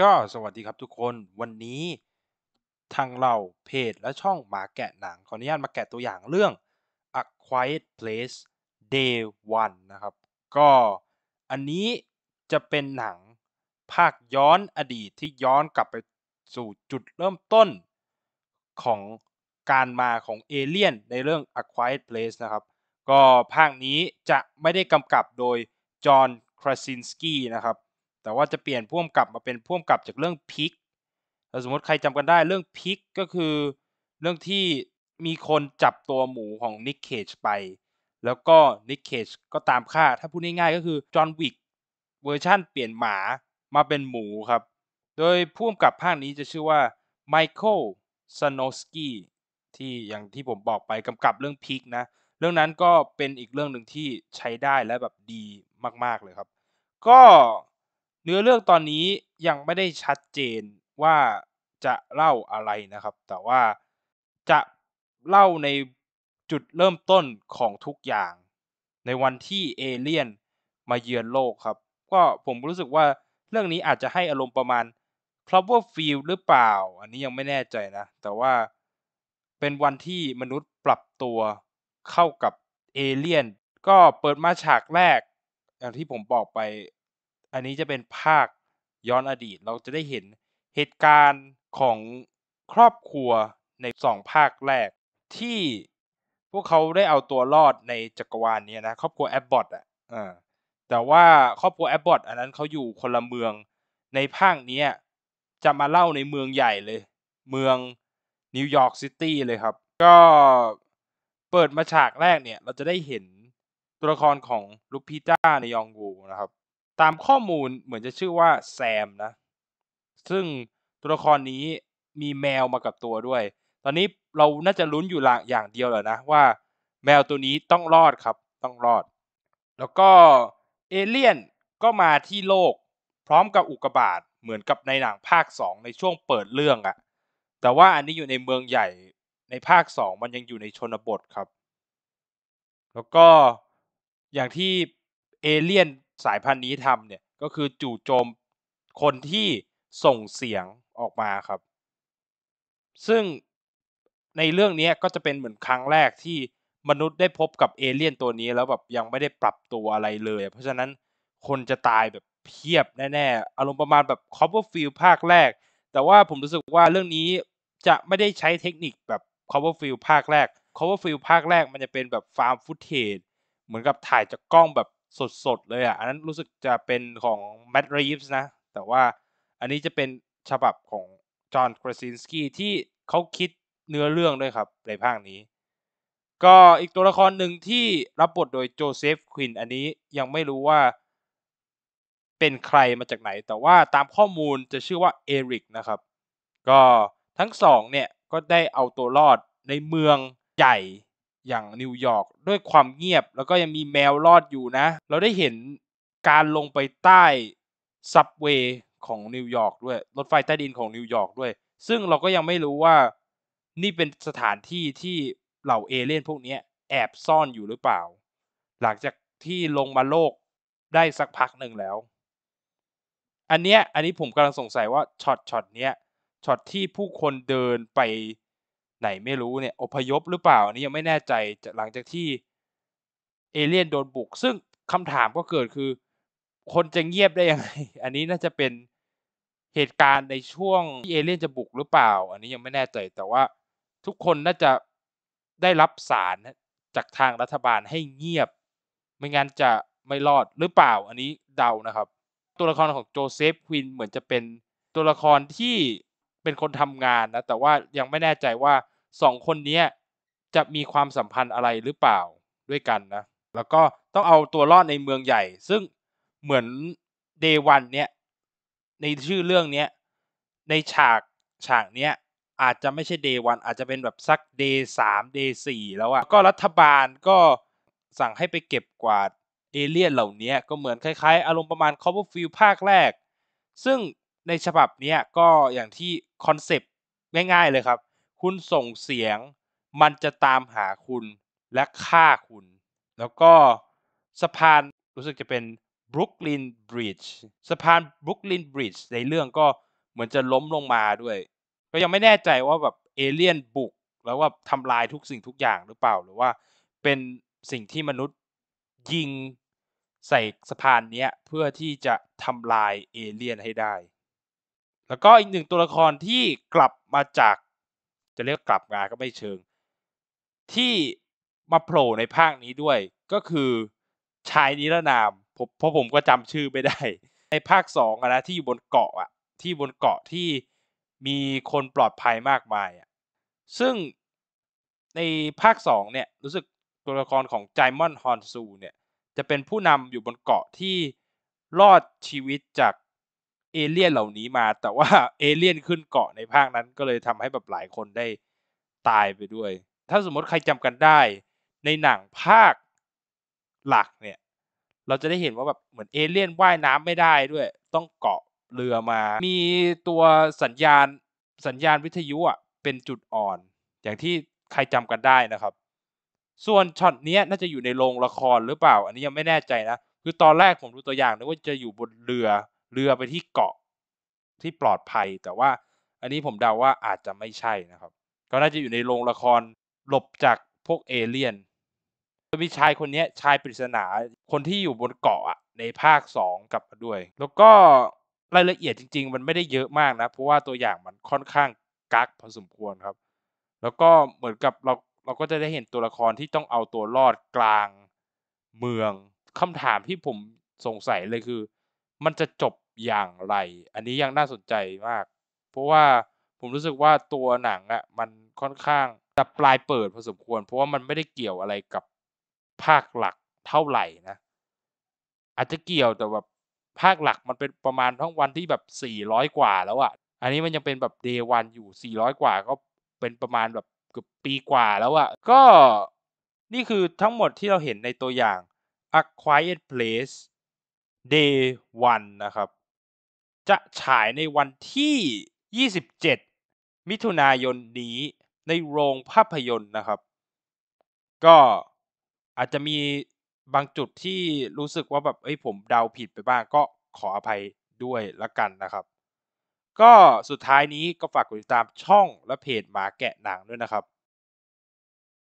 ก็สวัสดีครับทุกคนวันนี้ทางเราเพจและช่องหมาแกะหนัง ขออนุญาตมาแกะตัวอย่างเรื่อง A Quiet Place Day One นะครับ ก็อันนี้จะเป็นหนังภาคย้อนอดีตที่ย้อนกลับไปสู่จุดเริ่มต้นของการมาของเอเลี่ยนในเรื่อง A Quiet Place นะครับก็ภาคนี้จะไม่ได้กำกับโดยจอห์น คราซินสกี้นะครับแต่ว่าจะเปลี่ยนพ่วงกลับมาเป็นพ่วงกลับจากเรื่องพิกสมมติใครจำกันได้เรื่องพิกก็คือเรื่องที่มีคนจับตัวหมูของนิกเคจไป แล้วก็นิกเคจก็ตามค่า ถ้าพูดง่ายๆ ก็คือจอห์นวิกเวอร์ชั่นเปลี่ยนหมามาเป็นหมูครับ โดยพ่วงกลับภาคนี้จะชื่อว่าไมเคิลซานสกี้ที่อย่างที่ผมบอกไปกำกับเรื่องพิกนะ เรื่องนั้นก็เป็นอีกเรื่องหนึ่งที่ใช้ได้และแบบดี มากๆเลยครับ ก็เนื้อเรื่องตอนนี้ยังไม่ได้ชัดเจนว่าจะเล่าอะไรนะครับ แต่ว่าจะเล่าในจุดเริ่มต้นของทุกอย่าง ในวันที่เอเลี่ยนมาเยือนโลกครับก็ผมรู้สึกว่าเรื่องนี้อาจจะให้อารมณ์ประมาณ Cloverfield หรือเปล่า อันนี้ยังไม่แน่ใจนะ แต่ว่าเป็นวันที่มนุษย์ปรับตัวเข้ากับเอเลี่ยนก็เปิดมาฉากแรก อย่างที่ผมบอกไปอันนี้จะเป็นภาคย้อนอดีต เราจะได้เห็นเหตุการณ์ของครอบครัวในสองภาคแรก ที่พวกเขาได้เอาตัวรอดในจักรวาลนี้นะครอบครัวแอบบอทอ่ะแต่ว่าครอบครัวแอบบอทอันนั้นเขาอยู่คนละเมืองในภาคนี้จะมาเล่าในเมืองใหญ่เลย เมืองนิวยอร์กซิตี้เลยครับ ก็เปิดมาฉากแรกเนี่ย เราจะได้เห็นตัวละครของลูกพีจ้าในยองกูนะครับตามข้อมูลเหมือนจะชื่อว่าแซมนะซึ่งตัวละครนี้มีแมวมากับตัวด้วย ตอนนี้เราน่าจะลุ้นอยู่ละอย่างเดียวแล้นะว่า แมวตัวนี้ต้องรอดครับต้องรอด แล้วก็เอเลี่ยนก็มาที่โลกพร้อมกับอุกกาบาตเหมือนกับในหนังภาค 2 ในช่วงเปิดเรื่องอะแต่ว่าอันนี้อยู่ในเมืองใหญ่ในภาค 2 มันยังอยู่ในชนบทครับ แล้วก็อย่างที่เอเลี่ยนสายพันธุ์นี้ทำเนี่ยก็คือจู่โจมคนที่ส่งเสียงออกมาครับ ซึ่งในเรื่องนี้ก็จะเป็นเหมือนครั้งแรกที่มนุษย์ได้พบกับเอเลี่ยนตัวนี้แล้วแบบ ยังไม่ได้ปรับตัวอะไรเลยเพราะฉะนั้นคนจะตายแบบ เพียบแน่ๆ อารมณ์ประมาณแบบคอปเปอร์ฟิลภาคแรก แต่ว่าผมรู้สึกว่าเรื่องนี้จะไม่ได้ใช้เทคนิคแบบคอปเปอร์ฟิลภาคแรกคอปเปอร์ฟิลภาคแรกมันจะเป็นแบบฟาร์มฟุตเทจเหมือนกับถ่ายจากกล้องแบบสดๆเลยอ่ะ อันนั้นรู้สึกจะเป็นของแมดรีฟส์นะ แต่ว่าอันนี้จะเป็นฉบับของจอห์นกราซินสกี้ที่เขาคิดเนื้อเรื่องด้วยครับในภาคนี้ ก็อีกตัวละครหนึ่งที่รับบทโดยโจเซฟควินอันนี้ยังไม่รู้ว่า เป็นใครมาจากไหน แต่ว่าตามข้อมูลจะชื่อว่าเอริกนะครับ ก็ทั้งสองเนี่ย ก็ได้เอาตัวรอดในเมืองใหญ่อย่าง นิวยอร์กด้วยความเงียบแล้วก็ยังมีแมวรอดอยู่นะ เราได้เห็นการลงไปใต้ซับเวย์ของ นิวยอร์กด้วยรถไฟใต้ดินของ นิวยอร์กด้วย ซึ่งเราก็ยังไม่รู้ว่านี่เป็นสถานที่ที่ เหล่าเอเลี่ยนพวกนี้แอบซ่อนอยู่หรือเปล่า หลังจากที่ลงมาโลกได้สักพักหนึ่งแล้วอันเนี้ยอันนี้ผมกำลังสงสัยว่าช็อตช็อตเนี้ยช็อตที่ผู้คนเดินไปไหนไม่รู้เนี่ยอพยพหรือเปล่าอันนี้ยังไม่แน่ใจหลังจากที่เอเลี่ยนโดนบุก ซึ่งคำถามก็เกิดคือ คนจะเงียบได้ยังไงอันนี้น่าจะเป็นเหตุการณ์ในช่วงที่เอเลี่ยนจะบุกหรือเปล่า อันนี้ยังไม่แน่ใจ แต่ว่าทุกคนน่าจะได้รับสารจากทางรัฐบาลให้เงียบ ไม่งั้นจะไม่รอดหรือเปล่า อันนี้เดานะครับ ตัวละครของโจเซฟควินเหมือนจะเป็นตัวละครที่เป็นคนทำงานนะแต่ว่ายังไม่แน่ใจว่าสองคนนี้จะมีความสัมพันธ์อะไรหรือเปล่าด้วยกันนะ แล้วก็ต้องเอาตัวรอดในเมืองใหญ่ ซึ่งเหมือนเดวันเนี้ยในชื่อเรื่องเนี้ยในฉากฉากเนี้ยอาจจะไม่ใช่เดวันอาจจะเป็นแบบสักเดย์สามเดย์สี่แล้วอะก็รัฐบาลก็สั่งให้ไปเก็บกวาดเอเลี่ยนเหล่านี้ก็เหมือนคล้ายๆอารมณ์ประมาณคอ v บ r ฟิลภาคแรก ซึ่งในฉบับนี้ก็อย่างที่คอนเซปต์ง่ายๆเลยครับคุณส่งเสียงมันจะตามหาคุณและฆ่าคุณ แล้วก็สะพานรู้สึกจะเป็น Brooklyn Bridge สะพาน Brooklyn Bridge ในเรื่องก็เหมือนจะล้มลงมาด้วย ก็ยังไม่แน่ใจว่าแบบเอเลี่ยนบุกแล้วว่าทำลายทุกสิ่งทุกอย่างหรือเปล่า หรือว่าเป็นสิ่งที่มนุษย์ยิงใส่สะพานนี้เพื่อที่จะทำลายเอเลี่ยนให้ได้ แล้วก็อีกหนึ่งตัวละครที่กลับมาจากจะเรียกกลับมาก็ไม่เชิง ที่มาโผล่ในภาคนี้ด้วยก็คือ ชายนิรนามเพราะผมก็จำชื่อไม่ได้ในภาคสองนะที่อยู่บนเกาะอ่ะที่บนเกาะที่มีคนปลอดภัยมากมายอ่ะซึ่งในภาคสองเนี่ยรู้สึกตัวละครของไจมอนฮอนซูเนี่ยจะเป็นผู้นำอยู่บนเกาะที่รอดชีวิตจากเอเลี่ยนเหล่านี้มาแต่ว่าเอเลี่ยนขึ้นเกาะในภาคนั้นก็เลยทำให้แบบหลายคนได้ตายไปด้วยถ้าสมมติใครจำกันได้ ในหนังภาคหลักเนี่ยเราจะได้เห็นว่าแบบเหมือนเอเลี่ยนว่ายน้ำไม่ได้ด้วย ต้องเกาะเรือมา มีตัวสัญญาณสัญญาณวิทยุอ่ะเป็นจุดอ่อน อย่างที่ใครจำกันได้นะครับ ส่วนช็อตนี้น่าจะอยู่ในโรงละครหรือเปล่า อันนี้ยังไม่แน่ใจนะ คือตอนแรกผมดูตัวอย่างนึกว่าจะอยู่บนเรือเรือไปที่เกาะที่ปลอดภัยแต่ว่าอันนี้ผมเดาว่าอาจจะไม่ใช่นะครับเขาน่าจะอยู่ในโรงละครหลบจากพวกเอเลี่ยนมีชายคนนี้ชายปริศนา คนที่อยู่บนเกาะในภาค 2 กลับมาด้วย แล้วก็รายละเอียดจริงๆ มันไม่ได้เยอะมากนะ เพราะว่าตัวอย่างมันค่อนข้างกักพอสมควรครับ แล้วก็เหมือนกับ เราเราก็จะได้เห็นตัวละครที่ต้องเอาตัวรอดกลางเมืองคำถามที่ผมสงสัยเลยคือ มันจะจบอย่างไร อันนี้ยังน่าสนใจมาก เพราะว่าผมรู้สึกว่าตัวหนังอะ่ะมันค่อนข้างจะปลายเปิดพอสมควร เพราะว่ามันไม่ได้เกี่ยวอะไรกับภาคหลักเท่าไหร่นะ อาจจะเกี่ยวแต่แบบภาคหลักมันเป็นประมาณทั้งวันที่แบบ400กว่าแล้วอะ่ะ อันนี้มันยังเป็นแบบเดวันอยู่400กว่าก็เป็นประมาณแบบเกือบปีกว่าแล้วอะ่ะ ก็นี่คือทั้งหมดที่เราเห็นในตัวอย่าง A Quiet Place Day One นะครับจะฉายในวันที่ 27 มิถุนายนนี้ในโรงภาพยนตร์นะครับ ก็อาจจะมีบางจุดที่รู้สึกว่าแบบเอ้ยผมเดาผิดไปบ้างก็ขออภัยด้วยละกันนะครับ ก็สุดท้ายนี้ก็ฝากกดติดตามช่องและเพจหมาแกะหนังด้วยนะครับ